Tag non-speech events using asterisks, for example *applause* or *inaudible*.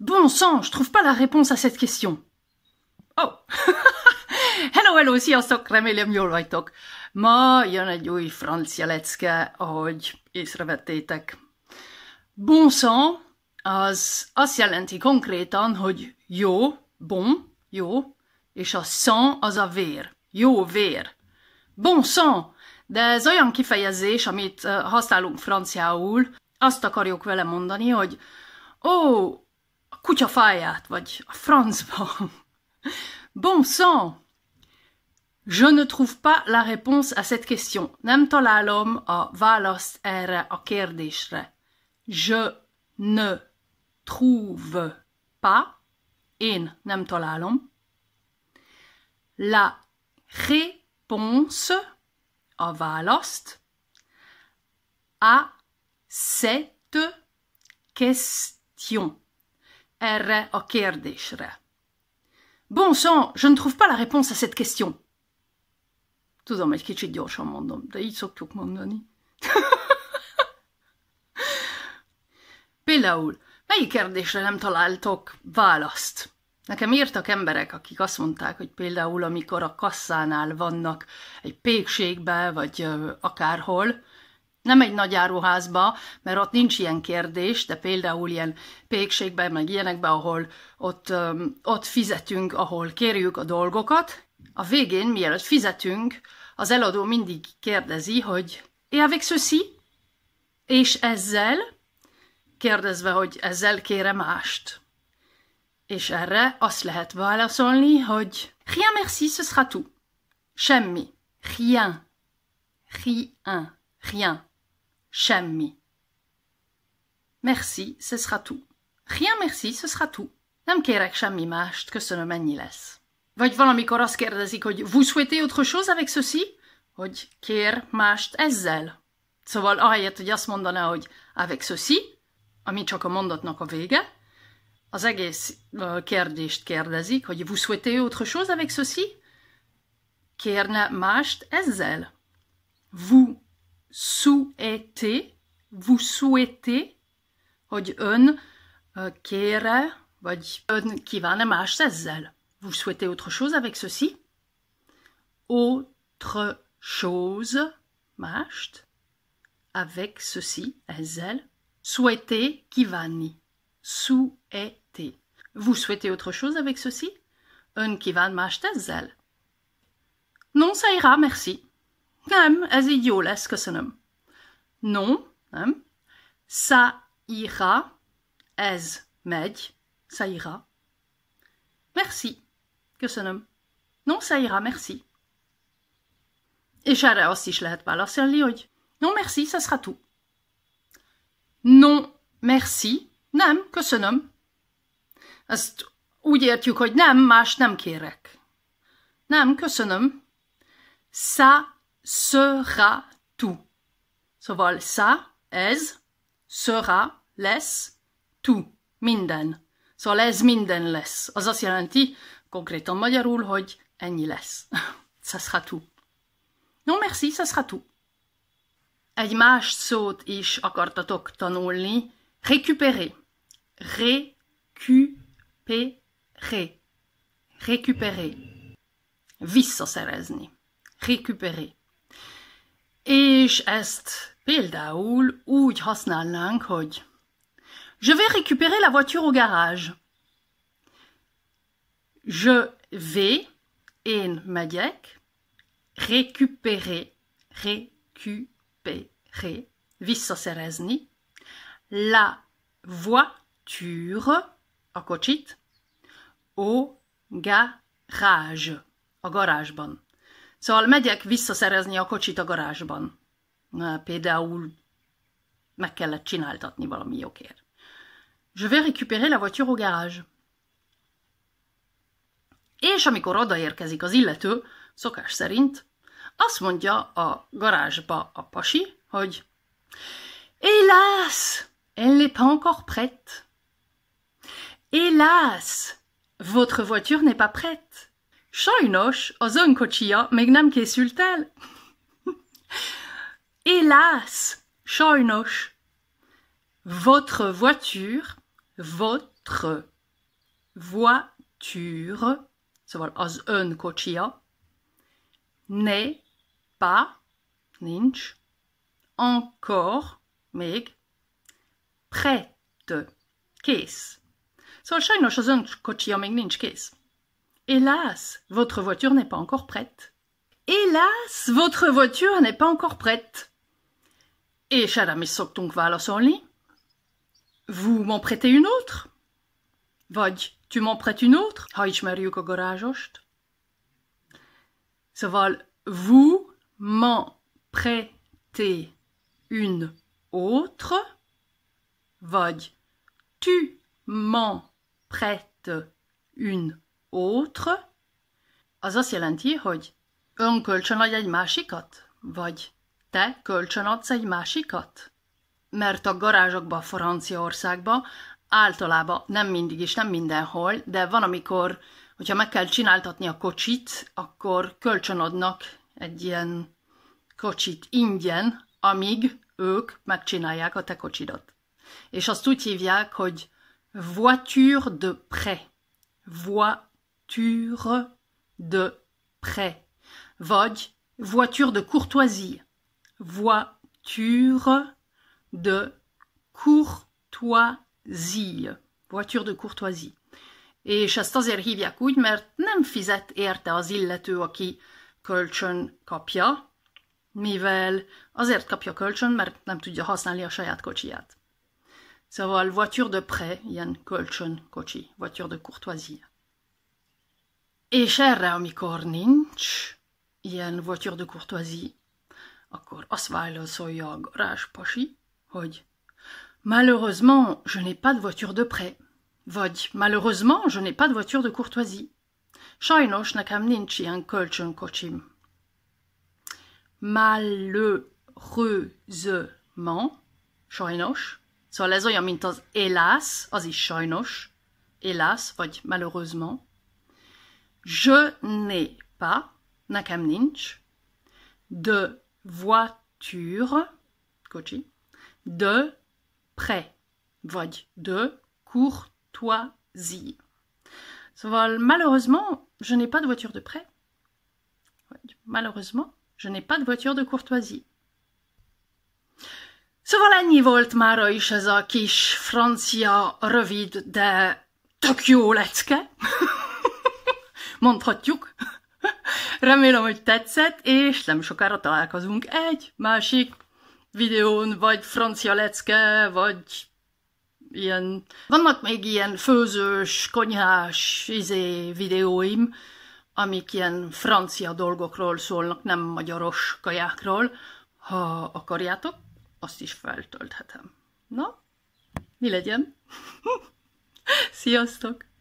Bon sang, je trouve pas la réponse à cette question. Oh *laughs* Hello, hello, sziasztok! Remélem jól vagytok. Ma jön egy új francia lecke, ahogy észrevettétek. Bon sang az azt jelenti konkrétan, hogy jó, bon, jó, és a sang az a vér. Jó vér. Bon sang! De ez olyan kifejezés, amit használunk franciául, azt akarjuk vele mondani, hogy ó, kutyafáját, vagy a francba. Bon sang! Je ne trouve pas la réponse à cette question. Nem találom a választ erre a kérdésre. Je ne trouve pas. in nem találom. La réponse, a valost à cette question. erre a kérdésre. Bon sang, je ne trouve pas la réponse à cette question. Tudom, egy kicsit gyorsan mondom, de így szoktuk mondani. *laughs* Például, melyik kérdésre nem találtok választ? Nekem írtak emberek, akik azt mondták, hogy például amikor a kasszánál vannak egy pékségbe, vagy akárhol, nem egy nagy áruházba, mert ott nincs ilyen kérdés, de például ilyen pékségben, meg ilyenekben, ahol ott, ott fizetünk, ahol kérjük a dolgokat. A végén, mielőtt fizetünk, az eladó mindig kérdezi, hogy et avec ceci? És ezzel? Kérdezve, hogy ezzel kérem mást. És erre azt lehet válaszolni, hogy rien merci, ce sera tout. Semmi. Rien. Rien. Rien. Semmi. Merci, ce sera tout. Rien merci, ce sera tout. Nem kérek semmi mást, köszönöm, ennyi lesz. Vagy valamikor azt kérdezik, hogy vous souhaitez autre chose avec ceci? Hogy kér mást ezzel? Szóval ahelyett, hogy azt mondaná, hogy avec ceci, ami csak a mondatnak a vége, az egész kérdést kérdezik, hogy vous souhaitez autre chose avec ceci? Kérne mást ezzel? Vous souhaitez, vous souhaitez, hogy un kére, vagy ön ne Vous souhaitez autre chose avec ceci? Autre chose, mást, avec ceci, ezzel, souhaitez kívánni, souhaitez. Vous souhaitez autre chose avec ceci? Ön kíván mást ezzel? Non, ça ira, merci. Nem, ez így jó lesz, köszönöm. Non, nem. Ça ira, ez megy, ça ira. Merci, köszönöm. Non, ça ira, merci. És erre azt is lehet válaszolni, hogy non, merci, ça sera tout. Non, merci, nem, köszönöm. Ezt úgy értjük, hogy nem, más nem kérek. Nem, köszönöm. Ça sera tout. Szóval sa, ez, sera, lesz, tout, minden. Szóval ez minden lesz. Az azt jelenti konkrétan magyarul, hogy ennyi lesz. ça *laughs* sera tout. No, merci, ça sera tout. Egy más szót is akartatok tanulni. Récupérer. Récupérer. Récupérer. Visszaszerezni. Récupérer. Je vais récupérer la voiture au garage. Je vais, én megyek, récupérer, récupérer, visszaszerezni, la voiture, a kocsit, au garage, a Szóval megyek visszaszerezni a kocsit a garázsban. Például meg kellett csináltatni valami jogért. Je vais récupérer la voiture au garage. És amikor odaérkezik az illető, szokás szerint, azt mondja a garázsba a pasi, hogy Hélas, elle n'est pas encore prête. Hélas, votre voiture n'est pas prête. Sajnos az önkocsia még nem készült el. Hélas, sajnos. Votre voiture, votre voiture, szóval az ön ne, n'est pas, ninch encore, még, prête, kész. Szóval sajnos az ön még nincs kész. Hélas, votre voiture n'est pas encore prête. Hélas, votre voiture n'est pas encore prête. Et Vous m'en prêtez une autre? Vagy tu m'en prêtes une autre? Ha vous m'en prêtez une autre? Vagy tu m'en prêtes une autre, az azt jelenti, hogy ön kölcsönad egy másikat, vagy te kölcsönadsz egy másikat. Mert a garázsokban Franciaországban általában nem mindig és nem mindenhol, de van, amikor, hogyha meg kell csináltatni a kocsit, akkor kölcsönadnak egy ilyen kocsit ingyen, amíg ők megcsinálják a te kocsidat. És azt úgy hívják, hogy voiture de prêt. Voiture voiture de prêt. Vogue, voiture de courtoisie. Voiture de courtoisie. Voiture de courtoisie. Et ezt azért hívják mert nem fizet érte az illető, aki kölcsön kapja, mivel azért kapja kölcsön, mert nem tudja használni a saját kocsiját. Szóval voiture de prêt, ilyen kölcsön kocsi, voiture de courtoisie. És erre, amikor nincs ilyen voiture de courtoisie, akkor azt válaszolja a garázspasi, hogy Malheureusement, je n'ai pas de voiture de prêt. Vagy malheureusement, je n'ai pas de voiture de courtoisie. Sajnos nekem nincs ilyen kölcsönkocsim. Malheureusement, sajnos. Szóval ez olyan, mint az hélas, az is sajnos. Hélas, vagy malheureusement. Je n'ai pas, nakamninch, de voiture, kochi, de prêt, void, de courtoisie. Malheureusement, je n'ai pas de voiture de prêt. Malheureusement, je n'ai pas de voiture de courtoisie. Szóval ennyi volt mára is francia rövid, de Tokyo. *laughs* mondhatjuk. *laughs* Remélem, hogy tetszett, és nem sokára találkozunk egy másik videón, vagy francia lecke, vagy ilyen... Vannak még ilyen főzős, konyhás, izé videóim, amik ilyen francia dolgokról szólnak, nem magyaros kajákról. Ha akarjátok, azt is feltölthetem. Na, mi legyen? *laughs* Sziasztok!